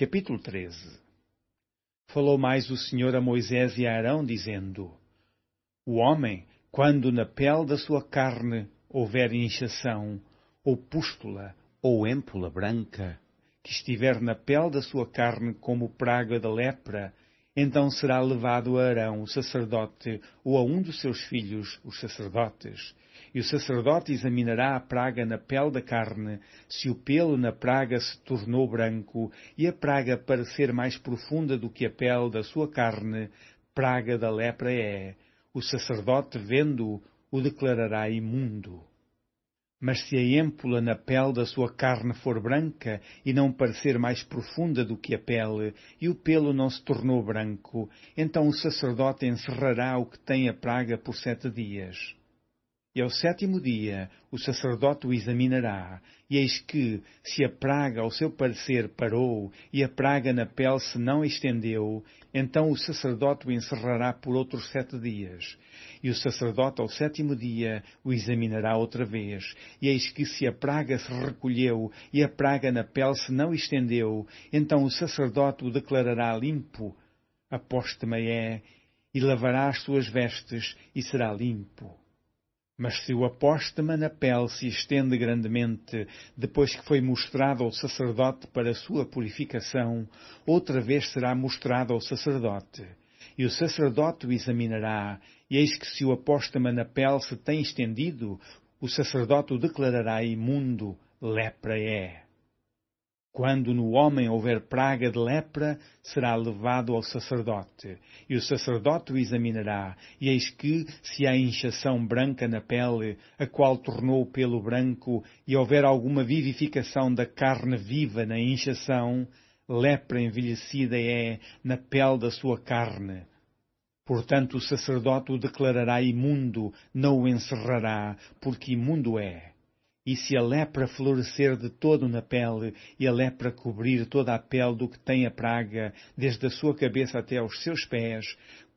Capítulo 13 Falou mais o Senhor a Moisés e a Arão, dizendo: O homem, quando na pele da sua carne houver inchação, ou pústula, ou êmpula branca, que estiver na pele da sua carne como praga da lepra, então será levado a Arão, o sacerdote, ou a um dos seus filhos, os sacerdotes. E o sacerdote examinará a praga na pele da carne, se o pelo na praga se tornou branco, e a praga parecer mais profunda do que a pele da sua carne, praga da lepra é. O sacerdote, vendo-o, o declarará imundo. Mas se a êmpula na pele da sua carne for branca e não parecer mais profunda do que a pele, e o pelo não se tornou branco, então o sacerdote encerrará o que tem a praga por sete dias. E ao sétimo dia o sacerdote o examinará, e eis que, se a praga ao seu parecer parou e a praga na pele se não estendeu, então o sacerdote o encerrará por outros sete dias. E o sacerdote ao sétimo dia o examinará outra vez, e eis que se a praga se recolheu e a praga na pele se não estendeu, então o sacerdote o declarará limpo, após é, e lavará as suas vestes e será limpo mas se o apóstama na pele se estende grandemente, depois que foi mostrado ao sacerdote para sua purificação, outra vez será mostrado ao sacerdote. E o sacerdote o examinará, e eis que se o apóstama na pele se tem estendido, o sacerdote o declarará imundo, lepra é. Quando no homem houver praga de lepra, será levado ao sacerdote, e o sacerdote o examinará, e eis que, se há inchação branca na pele, a qual tornou o pelo branco, e houver alguma vivificação da carne viva na inchação, lepra envelhecida é na pele da sua carne. Portanto, o sacerdote o declarará imundo, não o encerrará, porque imundo é e se a lepra florescer de todo na pele, e a lepra cobrir toda a pele do que tem a praga, desde a sua cabeça até aos seus pés,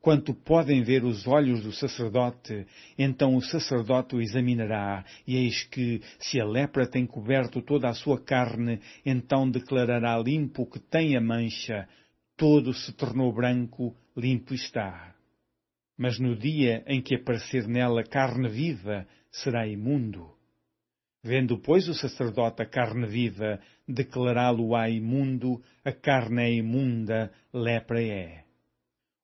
quanto podem ver os olhos do sacerdote, então o sacerdote o examinará, e eis que, se a lepra tem coberto toda a sua carne, então declarará limpo o que tem a mancha, todo se tornou branco, limpo está. Mas no dia em que aparecer nela carne viva, será imundo Vendo, pois, o sacerdote a carne viva, declará-lo-á imundo, a carne é imunda, lepra é.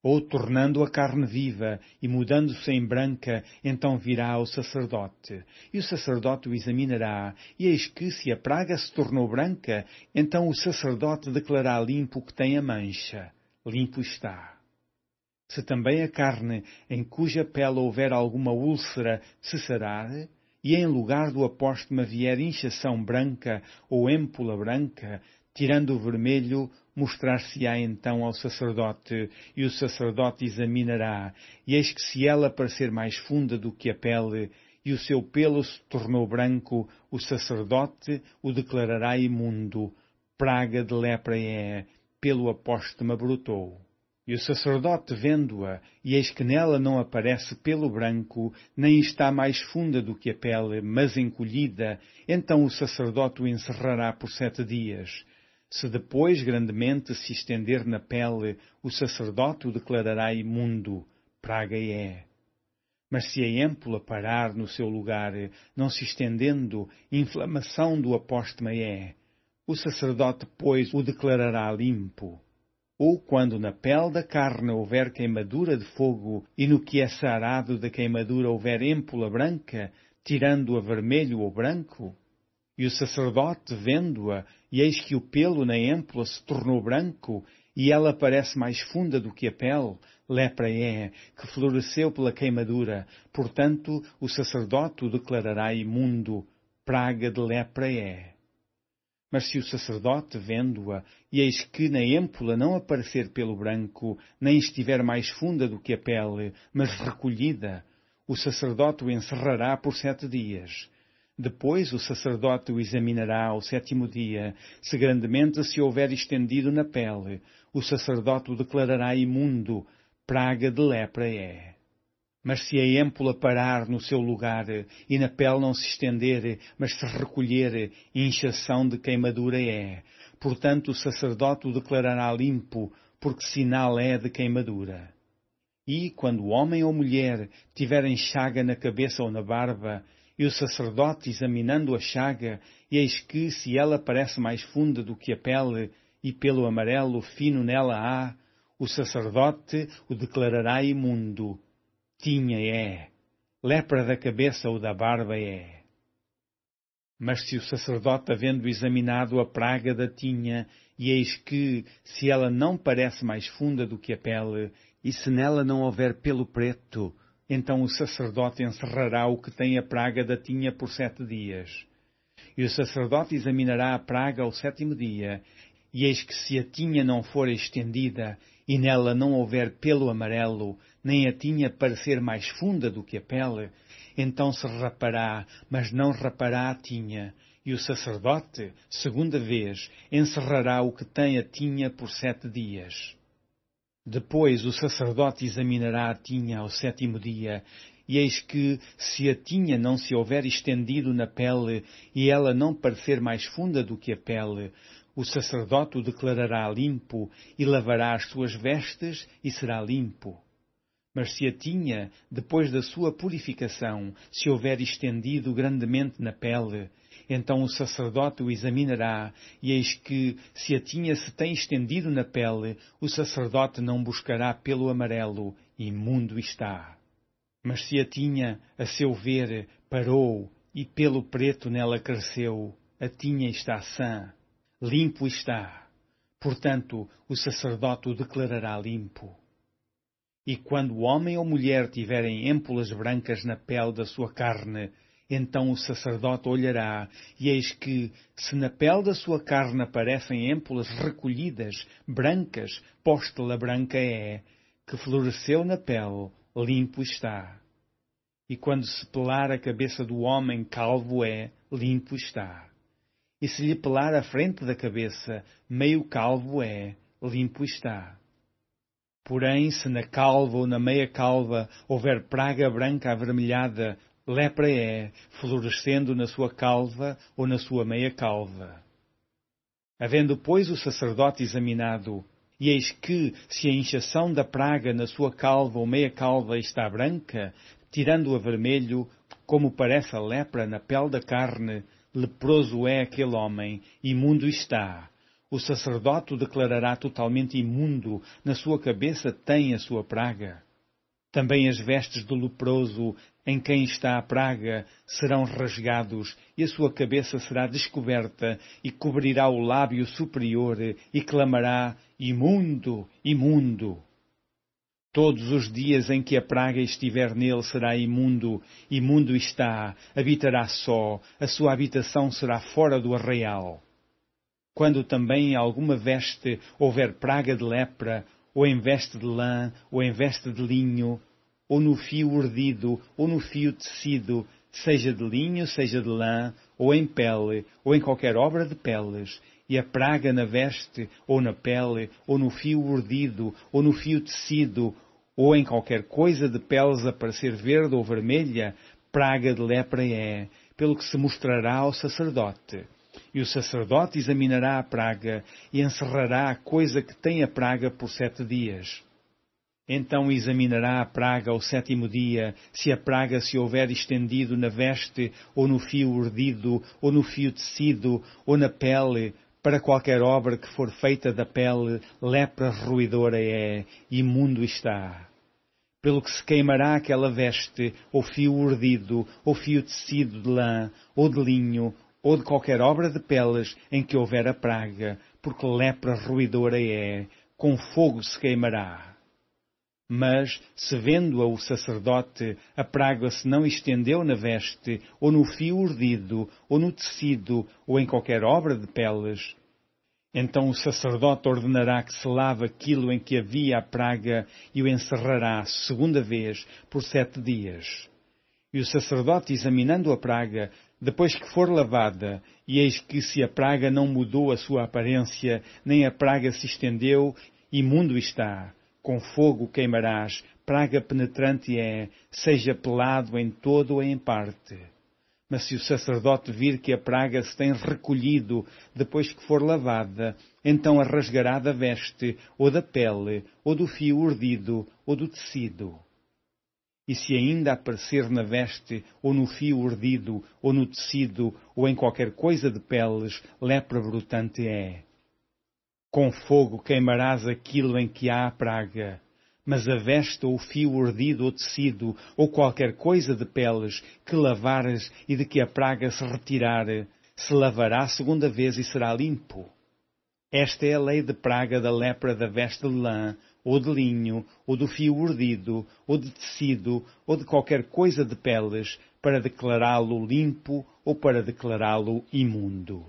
Ou tornando a carne viva e mudando-se em branca, então virá o sacerdote, e o sacerdote o examinará, e eis que, se a praga se tornou branca, então o sacerdote declarará limpo o que tem a mancha, limpo está. Se também a carne, em cuja pele houver alguma úlcera, cessará, e em lugar do apóstema vier inchação branca ou êmpula branca, tirando o vermelho, mostrar-se-á então ao sacerdote, e o sacerdote examinará, e eis que se ela parecer mais funda do que a pele, e o seu pelo se tornou branco, o sacerdote o declarará imundo. Praga de lepra é, pelo apóstema brotou. E o sacerdote vendo-a, e eis que nela não aparece pelo branco, nem está mais funda do que a pele, mas encolhida, então o sacerdote o encerrará por sete dias. Se depois grandemente se estender na pele, o sacerdote o declarará imundo, praga é. Mas se a êmpula parar no seu lugar, não se estendendo, inflamação do apóstema é. O sacerdote, pois, o declarará limpo ou quando na pele da carne houver queimadura de fogo, e no que é sarado da queimadura houver êmpula branca, tirando-a vermelho ou branco? E o sacerdote vendo-a, e eis que o pelo na êmpula se tornou branco, e ela parece mais funda do que a pele, lepra é, que floresceu pela queimadura, portanto o sacerdote o declarará imundo, praga de lepra é. Mas se o sacerdote, vendo-a, e eis que na êmpula não aparecer pelo branco, nem estiver mais funda do que a pele, mas recolhida, o sacerdote o encerrará por sete dias. Depois o sacerdote o examinará ao sétimo dia, se grandemente se houver estendido na pele, o sacerdote o declarará imundo, praga de lepra é mas se a êmpula parar no seu lugar e na pele não se estender, mas se recolher, inchação de queimadura é. Portanto, o sacerdote o declarará limpo, porque sinal é de queimadura. E, quando homem ou mulher tiverem chaga na cabeça ou na barba, e o sacerdote examinando a chaga, eis que, se ela parece mais funda do que a pele, e pelo amarelo fino nela há, o sacerdote o declarará imundo, tinha é, lepra da cabeça ou da barba é. Mas se o sacerdote, havendo examinado a praga da tinha, e eis que, se ela não parece mais funda do que a pele, e se nela não houver pelo preto, então o sacerdote encerrará o que tem a praga da tinha por sete dias. E o sacerdote examinará a praga ao sétimo dia, e eis que se a tinha não for estendida, e nela não houver pelo amarelo, nem a tinha parecer mais funda do que a pele, então se rapará, mas não rapará a tinha, e o sacerdote, segunda vez, encerrará o que tem a tinha por sete dias. Depois o sacerdote examinará a tinha ao sétimo dia, e eis que, se a tinha não se houver estendido na pele, e ela não parecer mais funda do que a pele, o sacerdote o declarará limpo, e lavará as suas vestes, e será limpo mas se a tinha, depois da sua purificação, se houver estendido grandemente na pele, então o sacerdote o examinará, e eis que, se a tinha se tem estendido na pele, o sacerdote não buscará pelo amarelo, imundo está. Mas se a tinha, a seu ver, parou, e pelo preto nela cresceu, a tinha está sã, limpo está. Portanto, o sacerdote o declarará limpo. E quando o homem ou mulher tiverem êmpulas brancas na pele da sua carne, então o sacerdote olhará, e eis que, se na pele da sua carne aparecem êmpulas recolhidas, brancas, póstola branca é, que floresceu na pele, limpo está. E quando se pelar a cabeça do homem, calvo é, limpo está. E se lhe pelar a frente da cabeça, meio calvo é, limpo está. Porém, se na calva ou na meia calva houver praga branca avermelhada, lepra é, florescendo na sua calva ou na sua meia calva. Havendo, pois, o sacerdote examinado, e eis que, se a inchação da praga na sua calva ou meia calva está branca, tirando-a vermelho, como parece a lepra na pele da carne, leproso é aquele homem, imundo está, o sacerdote o declarará totalmente imundo, na sua cabeça tem a sua praga. Também as vestes do leproso, em quem está a praga, serão rasgados, e a sua cabeça será descoberta, e cobrirá o lábio superior, e clamará: Imundo, imundo! Todos os dias em que a praga estiver nele será imundo, imundo está, habitará só, a sua habitação será fora do arraial quando também alguma veste houver praga de lepra, ou em veste de lã, ou em veste de linho, ou no fio urdido, ou no fio tecido, seja de linho, seja de lã, ou em pele, ou em qualquer obra de peles, e a praga na veste, ou na pele, ou no fio urdido, ou no fio tecido, ou em qualquer coisa de peles aparecer verde ou vermelha, praga de lepra é, pelo que se mostrará ao sacerdote. E o sacerdote examinará a praga e encerrará a coisa que tem a praga por sete dias. Então examinará a praga ao sétimo dia, se a praga se houver estendido na veste, ou no fio urdido, ou no fio tecido, ou na pele, para qualquer obra que for feita da pele, lepra ruidora é, imundo está. Pelo que se queimará aquela veste, ou fio urdido, ou fio tecido de lã, ou de linho, ou de qualquer obra de peles em que houver a praga, porque lepra ruidora é, com fogo se queimará. Mas, se vendo-a o sacerdote, a praga se não estendeu na veste, ou no fio urdido, ou no tecido, ou em qualquer obra de peles, então o sacerdote ordenará que se lave aquilo em que havia a praga e o encerrará segunda vez por sete dias. E o sacerdote, examinando a praga, depois que for lavada, e eis que se a praga não mudou a sua aparência, nem a praga se estendeu, imundo está. Com fogo queimarás, praga penetrante é, seja pelado em todo ou em parte. Mas se o sacerdote vir que a praga se tem recolhido depois que for lavada, então a rasgará da veste, ou da pele, ou do fio urdido, ou do tecido e se ainda aparecer na veste, ou no fio urdido, ou no tecido, ou em qualquer coisa de peles, lepra brutante é. Com fogo queimarás aquilo em que há a praga, mas a veste ou o fio urdido ou tecido, ou qualquer coisa de peles, que lavares e de que a praga se retirar, se lavará segunda vez e será limpo. Esta é a lei de praga da lepra da veste de lã, ou de linho, ou do fio urdido, ou de tecido, ou de qualquer coisa de peles, para declará-lo limpo ou para declará-lo imundo.